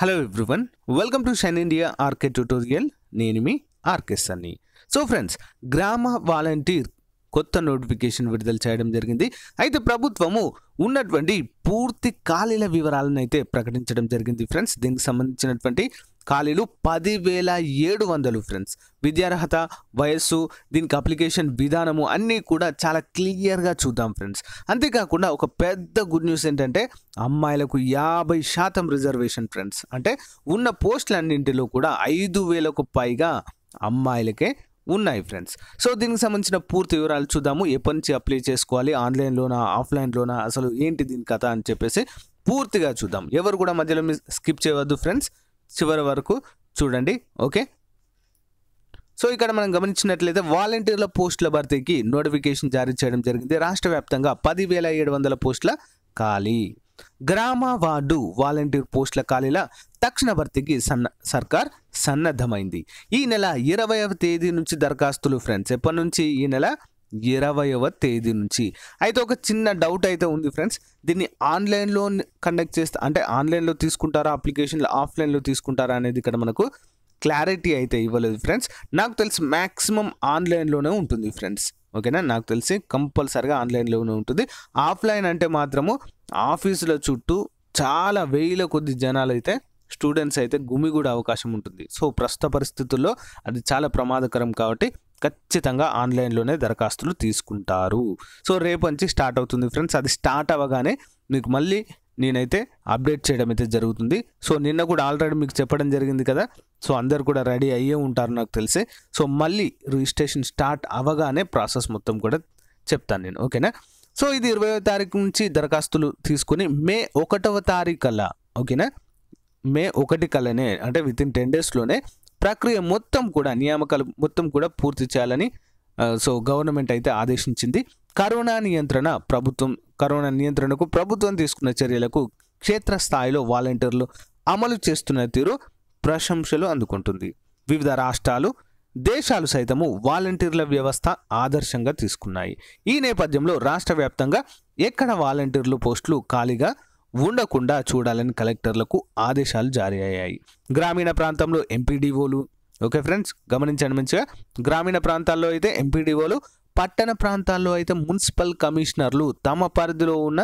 hello everyone welcome to Shine India RK tutorial నేను మీ RK Sunny so friends గ్రామ volunteer కొత్త నోటిఫికేషన్ విడుదల చేయడం జరిగింది అయితే ప్రభుత్వము ఉన్నటువంటి పూర్తి ఖాళీల వివరాలను అయితే ప్రకటించడం జరిగింది ఫ్రెండ్స్ దీనికి సంబంధించినటువంటి ఖాళీలు పదివేల ఏడు వందలు ఫ్రెండ్స్ విద్యార్హత వయస్సు దీనికి అప్లికేషన్ విధానము అన్నీ కూడా చాలా క్లియర్గా చూద్దాం ఫ్రెండ్స్ అంతేకాకుండా ఒక పెద్ద గుడ్ న్యూస్ ఏంటంటే అమ్మాయిలకు యాభై శాతం రిజర్వేషన్ ఫ్రెండ్స్ అంటే ఉన్న పోస్టులన్నింటిలో కూడా ఐదు వేలకు పైగా అమ్మాయిలకే ఉన్నాయి ఫ్రెండ్స్ సో దీనికి సంబంధించిన పూర్తి వివరాలు చూద్దాము ఎప్పటి నుంచి అప్లై చేసుకోవాలి ఆన్లైన్లోనా ఆఫ్లైన్లోనా అసలు ఏంటి దీని కథ అని చెప్పేసి పూర్తిగా చూద్దాం ఎవరు కూడా మధ్యలో స్కిప్ చేయవద్దు ఫ్రెండ్స్ చివరి వరకు చూడండి ఓకే సో ఇక్కడ మనం గమనించినట్లయితే వాలంటీర్ల పోస్టుల భర్తీకి నోటిఫికేషన్ జారీ చేయడం జరిగింది రాష్ట్ర వ్యాప్తంగా పదివేల ఏడు వందల పోస్టుల ఖాళీ గ్రామ వార్డు వాలంటీర్ పోస్టుల ఖాళీల తక్షణ భర్తీకి సన్న సర్కార్ సన్నద్ధమైంది ఈ నెల ఇరవైవ తేదీ నుంచి దరఖాస్తులు ఫ్రెండ్స్ ఎప్పటి నుంచి ఈ నెల ఇరవైవ తేదీ నుంచి అయితే ఒక చిన్న డౌట్ అయితే ఉంది ఫ్రెండ్స్ దీన్ని ఆన్లైన్లో కండక్ట్ చేస్తా అంటే ఆన్లైన్లో తీసుకుంటారా అప్లికేషన్లు ఆఫ్లైన్లో తీసుకుంటారా అనేది ఇక్కడ మనకు క్లారిటీ అయితే ఇవ్వలేదు ఫ్రెండ్స్ నాకు తెలిసి మ్యాక్సిమం ఆన్లైన్లోనే ఉంటుంది ఫ్రెండ్స్ ఓకేనా నాకు తెలిసి కంపల్సరిగా ఆన్లైన్లోనే ఉంటుంది ఆఫ్లైన్ అంటే మాత్రము ఆఫీసుల చుట్టూ చాలా వేల కొద్ది జనాలు అయితే స్టూడెంట్స్ అయితే గుమిగూడే అవకాశం ఉంటుంది సో ప్రస్తుత పరిస్థితుల్లో అది చాలా ప్రమాదకరం కాబట్టి ఖచ్చితంగా ఆన్లైన్లోనే దరఖాస్తులు తీసుకుంటారు సో రేపు నుంచి స్టార్ట్ అవుతుంది ఫ్రెండ్స్ అది స్టార్ట్ అవ్వగానే మీకు మళ్ళీ నేనైతే అప్డేట్ చేయడం అయితే జరుగుతుంది సో నిన్న కూడా ఆల్రెడీ మీకు చెప్పడం జరిగింది కదా సో అందరు కూడా రెడీ అయ్యే ఉంటారు నాకు తెలిసి సో మళ్ళీ రిజిస్ట్రేషన్ స్టార్ట్ అవ్వగానే ప్రాసెస్ మొత్తం కూడా చెప్తాను నేను ఓకేనా సో ఇది ఇరవై తారీఖు నుంచి దరఖాస్తులు తీసుకుని మే ఒకటవ తారీఖు ఓకేనా మే ఒకటి కల్లనే అంటే విత్ ఇన్ టెన్ డేస్లోనే ప్రక్రియ మొత్తం కూడా నియామకాలు మొత్తం కూడా పూర్తి చేయాలని సో గవర్నమెంట్ అయితే ఆదేశించింది కరోనా నియంత్రణ ప్రభుత్వం కరోనా నియంత్రణకు ప్రభుత్వం తీసుకున్న చర్యలకు క్షేత్రస్థాయిలో వాలంటీర్లు అమలు చేస్తున్న తీరు ప్రశంసలు అందుకుంటుంది వివిధ రాష్ట్రాలు దేశాలు సైతము వాలంటీర్ల వ్యవస్థ ఆదర్శంగా తీసుకున్నాయి ఈ నేపథ్యంలో రాష్ట్ర వ్యాప్తంగా ఎక్కడ వాలంటీర్లు పోస్టులు ఖాళీగా ఉండకుండా చూడాలని కలెక్టర్లకు ఆదేశాలు జారీ అయ్యాయి గ్రామీణ ప్రాంతంలో ఎంపీడీఓలు ఓకే ఫ్రెండ్స్ గమనించండి మంచిగా గ్రామీణ ప్రాంతాల్లో అయితే ఎంపీడీఓలు పట్టణ ప్రాంతాల్లో అయితే మున్సిపల్ కమిషనర్లు తమ పరిధిలో ఉన్న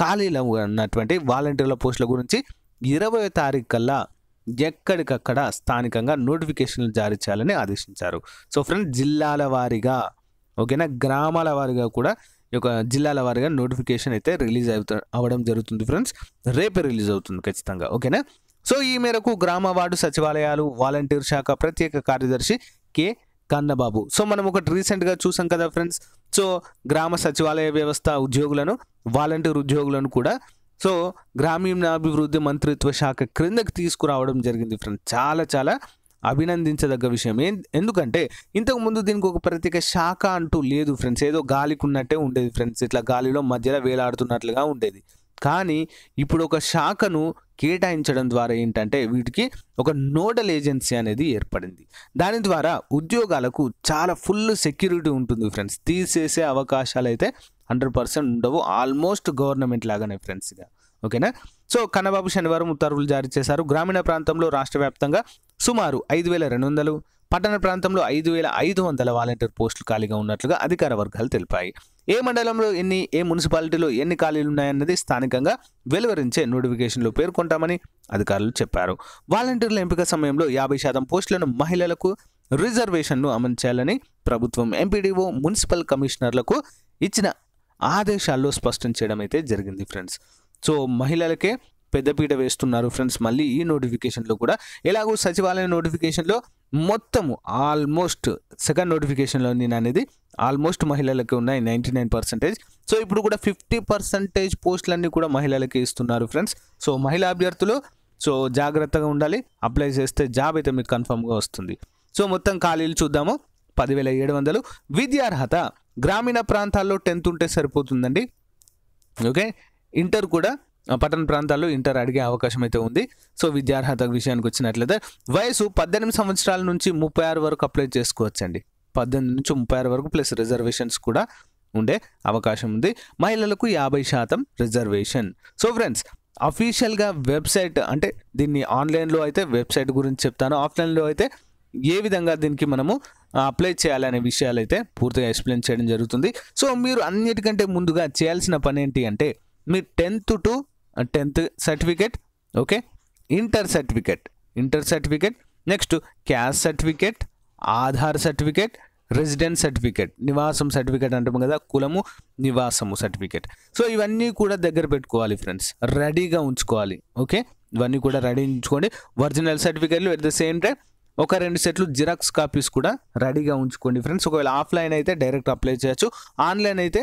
ఖాళీల ఉన్నటువంటి వాలంటీర్ల పోస్టుల గురించి ఇరవై తారీఖు కల్లా ఎక్కడికక్కడ స్థానికంగా నోటిఫికేషన్లు జారీ చేయాలని ఆదేశించారు సో ఫ్రెండ్స్ జిల్లాల వారీగా ఓకేనా గ్రామాల వారీగా కూడా యొక్క జిల్లాల వారిగా నోటిఫికేషన్ అయితే రిలీజ్ అవుతా అవ్వడం జరుగుతుంది ఫ్రెండ్స్ రేపే రిలీజ్ అవుతుంది ఖచ్చితంగా ఓకేనా సో ఈ మేరకు గ్రామ వార్డు సచివాలయాలు వాలంటీర్ శాఖ ప్రత్యేక కార్యదర్శి కె కన్నబాబు సో మనం ఒకటి రీసెంట్గా చూసాం కదా ఫ్రెండ్స్ సో గ్రామ సచివాలయ వ్యవస్థ ఉద్యోగులను వాలంటీర్ ఉద్యోగులను కూడా సో గ్రామీణాభివృద్ధి మంత్రిత్వ శాఖ క్రిందకి తీసుకురావడం జరిగింది ఫ్రెండ్స్ చాలా చాలా అభినందించదగ్గ విషయం ఎందుకంటే ఇంతకు ముందు దీనికి ఒక ప్రత్యేక శాఖ అంటూ లేదు ఫ్రెండ్స్ ఏదో గాలికి ఉన్నట్టే ఉండేది ఫ్రెండ్స్ ఇట్లా గాలిలో మధ్యలో వేలాడుతున్నట్లుగా ఉండేది కానీ ఇప్పుడు ఒక శాఖను కేటాయించడం ద్వారా ఏంటంటే వీటికి ఒక నోడల్ ఏజెన్సీ అనేది ఏర్పడింది దాని ద్వారా ఉద్యోగాలకు చాలా ఫుల్ సెక్యూరిటీ ఉంటుంది ఫ్రెండ్స్ తీసేసే అవకాశాలు అయితే హండ్రెడ్ పర్సెంట్ ఉండవు ఆల్మోస్ట్ గవర్నమెంట్ లాగానే ఫ్రెండ్స్గా ఓకేనా సో కన్నబాబు శనివారం ఉత్తర్వులు జారీ చేశారు గ్రామీణ ప్రాంతంలో రాష్ట్ర వ్యాప్తంగా సుమారు ఐదు వేల రెండు వందలు పట్టణ ప్రాంతంలో ఐదు వేల ఐదు వందల వాలంటీర్ పోస్టులు ఖాళీగా ఉన్నట్లుగా అధికార వర్గాలు తెలిపాయి ఏ మండలంలో ఎన్ని ఏ మున్సిపాలిటీలో ఎన్ని ఖాళీలు ఉన్నాయన్నది స్థానికంగా వెలువరించే నోటిఫికేషన్లో పేర్కొంటామని అధికారులు చెప్పారు వాలంటీర్ల ఎంపిక సమయంలో యాభై శాతం పోస్టులను మహిళలకు రిజర్వేషన్ను అమలు చేయాలని ప్రభుత్వం ఎంపీడీఓ మున్సిపల్ కమిషనర్లకు ఇచ్చిన ఆదేశాల్లో స్పష్టం చేయడం అయితే జరిగింది ఫ్రెండ్స్ సో మహిళలకే పెద్దపీట వేస్తున్నారు ఫ్రెండ్స్ మళ్ళీ ఈ నోటిఫికేషన్లో కూడా ఎలాగో సచివాలయ నోటిఫికేషన్లో మొత్తము ఆల్మోస్ట్ సెకండ్ నోటిఫికేషన్లో నేను అనేది ఆల్మోస్ట్ మహిళలకు ఉన్నాయి నైంటీ నైన్ పర్సెంటేజ్ సో ఇప్పుడు కూడా ఫిఫ్టీ పర్సెంటేజ్ పోస్టులన్నీ కూడా మహిళలకి ఇస్తున్నారు ఫ్రెండ్స్ సో మహిళా అభ్యర్థులు సో జాగ్రత్తగా ఉండాలి అప్లై చేస్తే జాబ్ అయితే మీకు కన్ఫర్మ్గా వస్తుంది సో మొత్తం ఖాళీలు చూద్దాము పదివేల ఏడు వందలు విద్యార్హత గ్రామీణ ప్రాంతాల్లో టెన్త్ ఉంటే సరిపోతుందండి ఓకే ఇంటర్ కూడా పట్టణ ప్రాంతాల్లో ఇంటర్ అడిగే అవకాశం అయితే ఉంది సో విద్యార్హత విషయానికి వచ్చినట్లయితే వయసు పద్దెనిమిది సంవత్సరాల నుంచి ముప్పై ఆరు వరకు అప్లై చేసుకోవచ్చండి పద్దెనిమిది నుంచి ముప్పై ఆరు వరకు ప్లస్ రిజర్వేషన్స్ కూడా ఉండే అవకాశం ఉంది మహిళలకు యాభై శాతం రిజర్వేషన్ సో ఫ్రెండ్స్ అఫీషియల్గా వెబ్సైట్ అంటే దీన్ని ఆన్లైన్లో అయితే వెబ్సైట్ గురించి చెప్తాను ఆఫ్లైన్లో అయితే ఏ విధంగా దీనికి మనము అప్లై చేయాలనే విషయాలు అయితే పూర్తిగా ఎక్స్ప్లెయిన్ చేయడం జరుగుతుంది సో మీరు అన్నిటికంటే ముందుగా చేయాల్సిన పని ఏంటి అంటే మీ tenth to tenth certificate okay inter certificate inter certificate next caste certificate Aadhaar certificate residence certificate నివాసం సర్టిఫికేట్ అంటాము కదా కులము నివాసము సర్టిఫికేట్ సో ఇవన్నీ కూడా దగ్గర పెట్టుకోవాలి ఫ్రెండ్స్ రెడీగా ఉంచుకోవాలి ఓకే ఇవన్నీ కూడా రెడీ ఉంచుకోండి ఒరిజినల్ సర్టిఫికేట్లు ఎట్ ద సేమ్ టైం ఒక రెండు సెట్లు జిరాక్స్ కాపీస్ కూడా రెడీగా ఉంచుకోండి ఫ్రెండ్స్ ఒకవేళ ఆఫ్లైన్ అయితే డైరెక్ట్ అప్లై చేయొచ్చు ఆన్లైన్ అయితే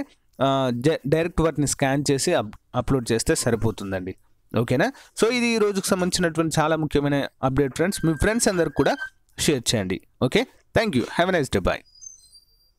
డైరెక్ట్ వాటిని స్కాన్ చేసి అప్లోడ్ చేస్తే సరిపోతుందండి ఓకేనా సో ఇది ఈ రోజుకు సంబంధించినటువంటి చాలా ముఖ్యమైన అప్డేట్ ఫ్రెండ్స్ మీ ఫ్రెండ్స్ అందరికి కూడా షేర్ చేయండి okay thank you have a nice day bye